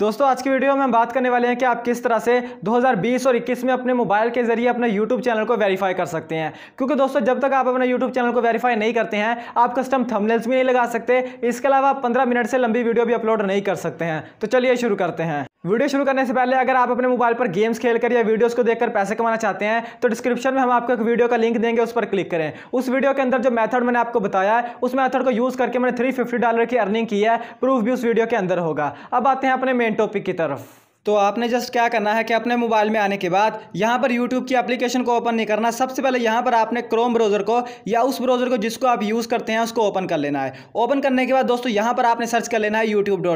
दोस्तों आज की वीडियो में हम बात करने वाले हैं कि आप किस तरह से 2020 और 21 में अपने मोबाइल के जरिए अपने YouTube चैनल को वेरीफाई कर सकते हैं क्योंकि दोस्तों जब तक आप अपने YouTube चैनल को वेरीफाई नहीं करते हैं आप कस्टम थंबनेल्स भी नहीं लगा सकते इसके अलावा आप 15 मिनट से लंबी वीडियो भी अपलोड नहीं कर सकते हैं तो चलिए शुरू करते हैं वीडियो शुरू करने से पहले अगर आप अपने मोबाइल पर गेम्स खेलकर या वीडियोस को देखकर पैसे कमाना चाहते हैं तो डिस्क्रिप्शन में हम आपको एक वीडियो का लिंक देंगे उस पर क्लिक करें उस वीडियो के अंदर जो मेथड मैंने आपको बताया है उस मेथड को यूज़ करके मैंने थ्री डॉलर की अर्निंग की है प्रूफ भी उस वीडियो के अंदर होगा अब आते हैं अपने मेन टॉपिक की तरफ तो आपने जस्ट क्या करना है कि अपने मोबाइल में आने के बाद यहाँ पर यूट्यूब की एप्लीकेशन को ओपन नहीं करना सबसे पहले यहाँ पर आपने क्रोम ब्राउज़र को या उस ब्राउज़र को जिसको आप यूज़ करते हैं उसको ओपन कर लेना है ओपन करने के बाद दोस्तों यहाँ पर आपने सर्च कर लेना है यूट्यूब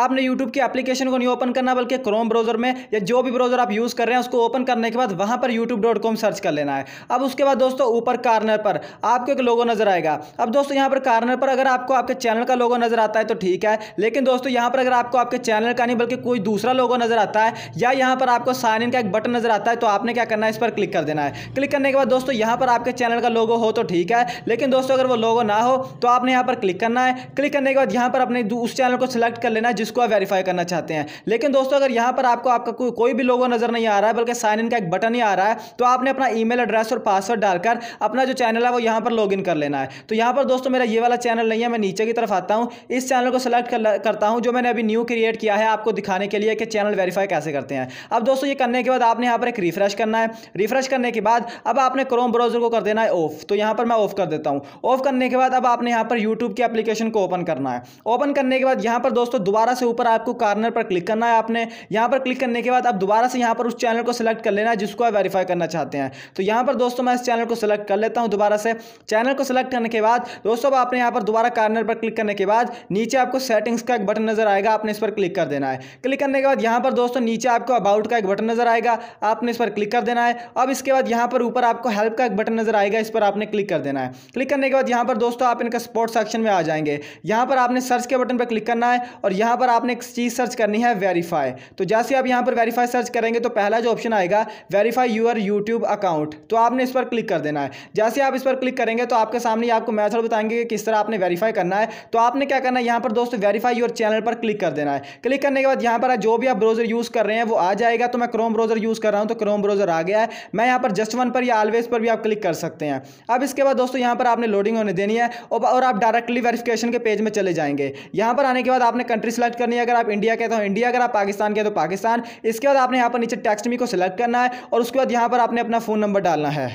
आपने यूट्यूब की एप्लीकेशन को नहीं ओपन करना बल्कि क्रोम ब्राउज़र में या जो भी ब्राउज़र आप यूज़ कर रहे हैं उसको ओपन करने के बाद वहाँ पर यूट्यूब सर्च कर लेना है अब उसके बाद दोस्तों ऊपर कार्नर पर आपको एक लोगो नज़र आएगा अब दोस्तों यहाँ पर कार्नर पर अगर आपको आपके चैनल का लोगो नज़र आता है तो ठीक है लेकिन दोस्तों यहाँ पर अगर आपको आपके चैनल का नहीं बल्कि कोई दूसरा लोगो नज़र आता है या यहां पर आपको साइन इन का एक बटन नज़र आता है तो आपने क्या करना है इस पर क्लिक कर देना है क्लिक करने के बाद दोस्तों यहां पर आपके चैनल का लोगो हो तो ठीक है लेकिन दोस्तों अगर वो लोगो ना हो तो आपने यहां पर क्लिक करना है क्लिक करने के बाद यहां पर अपने उस चैनल को सिलेक्ट कर लेना है जिसको आप वेरीफाई करना चाहते हैं लेकिन दोस्तों अगर यहां पर आपको आपका को, कोई भी लोगो नज़र नहीं आ रहा है बल्कि साइन इन का एक बटन ही आ रहा है तो आपने अपना मेल एड्रेस और पासवर्ड डालकर अपना जो चैनल है वो यहां पर लॉग कर लेना है तो यहां पर दोस्तों मेरा ये वाला चैनल नहीं है मैं नीचे की तरफ आता हूँ इस चैनल को सिलेक्ट करता हूँ जो मैंने अभी न्यू क्रिएट किया है आपको दिखाने के लिए कि चैनल चैनल वेरीफाई कैसे करते हैं अब दोस्तों ये करने के बाद आपने यहाँ पर एक रिफ्रेश करना है रिफ्रेश करने के बाद अब आपने क्रोम ब्राउजर को कर देना है ऑफ तो यहाँ पर मैं ऑफ कर देता हूँ ऑफ करने के बाद अब आपने यहाँ पर यूट्यूब की अपलीकेशन को ओपन करना है ओपन करने के बाद यहाँ पर दोस्तों दोबारा से ऊपर आपको कार्नर पर क्लिक करना है आपने यहाँ पर क्लिक करने के बाद अब दोबारा से यहाँ पर उस चैनल को सिलेक्ट कर लेना है जिसको आप वेरीफाई करना चाहते हैं तो यहाँ पर दोस्तों मैं इस चैनल को सिलेक्ट कर लेता हूँ दोबारा से चैनल को सिलेक्ट करने के बाद दोस्तों अब आपने यहाँ पर दोबारा कार्नर पर क्लिक करने के बाद नीचे आपको सेटिंग्स का एक बटन नजर आएगा आपने इस पर क्लिक कर देना है क्लिक करने के बाद यहाँ यहाँ पर दोस्तों नीचे आपको अबाउट का एक बटन नजर आएगा आपने इस पर क्लिक कर देना है अब इसके बाद यहाँ पर ऊपर आपको हेल्प का एक बटन नजर आएगा इस पर आपने क्लिक कर देना है क्लिक करने के बाद यहाँ पर दोस्तों आप इनका स्पोर्ट सेक्शन में आ जाएंगे यहाँ पर आपने सर्च के बटन पर क्लिक करना है और यहाँ पर आपने एक चीज़ सर्च करनी है वेरीफाई तो जैसे आप यहाँ पर वेरीफाई सर्च करेंगे तो पहला जो ऑप्शन आएगा वेरीफाई यूर यूट्यूब अकाउंट तो आपने इस पर क्लिक कर देना है जैसे आप इस पर क्लिक करेंगे तो आपके सामने आपको मैथड बताएंगे कि किस तरह आपने वेरीफाई करना है तो आपने क्या करना है यहाँ पर दोस्तों वेरीफाई यूर चैनल पर क्लिक कर देना है क्लिक करने के बाद यहाँ पर जो भी आप ब्राउज़र यूज़ कर रहे हैं वो आ जाएगा तो मैं क्रोम ब्राउज़र यूज़ कर रहा हूँ तो क्रोम ब्राउज़र आ गया है मैं यहाँ पर जस्ट वन पर या आलवेज पर भी आप क्लिक कर सकते हैं अब इसके बाद दोस्तों यहाँ पर आपने लोडिंग होने देनी है और आप डायरेक्टली वेरिफिकेशन के पेज में चले जाएंगे यहाँ पर आने के बाद आपने कंट्री सेलेक्ट करनी है अगर आप इंडिया के तो इंडिया अगर आप पाकिस्तान के तो पाकिस्तान इसके बाद आपने यहाँ पर नीचे टेक्स्ट मी को सिलेक्ट करना है और उसके बाद यहाँ पर आपने अपना फ़ोन नंबर डालना है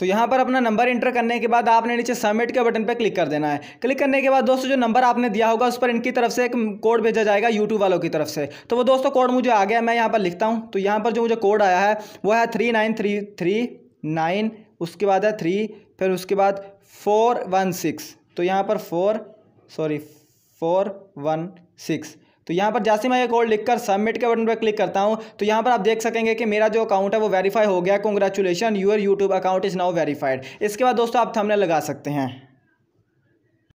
तो यहाँ पर अपना नंबर इंटर करने के बाद आपने नीचे सबमिट के बटन पर क्लिक कर देना है क्लिक करने के बाद दोस्तों जो नंबर आपने दिया होगा उस पर इनकी तरफ से एक कोड भेजा जाएगा यूट्यूब वालों की तरफ से तो वो दोस्तों कोड मुझे आ गया मैं यहाँ पर लिखता हूँ तो यहाँ पर जो मुझे कोड आया है वो है three nine three three nine उसके बाद है थ्री फिर उसके बाद फोर वन सिक्स तो यहाँ पर four sorry four one six तो यहाँ पर जैसे मैं एक और लिखकर सबमिट के बटन पर क्लिक करता हूँ तो यहाँ पर आप देख सकेंगे कि मेरा जो अकाउंट है वो वेरीफाई हो गया congratulation your YouTube account is now verified इसके बाद दोस्तों आप थमने लगा सकते हैं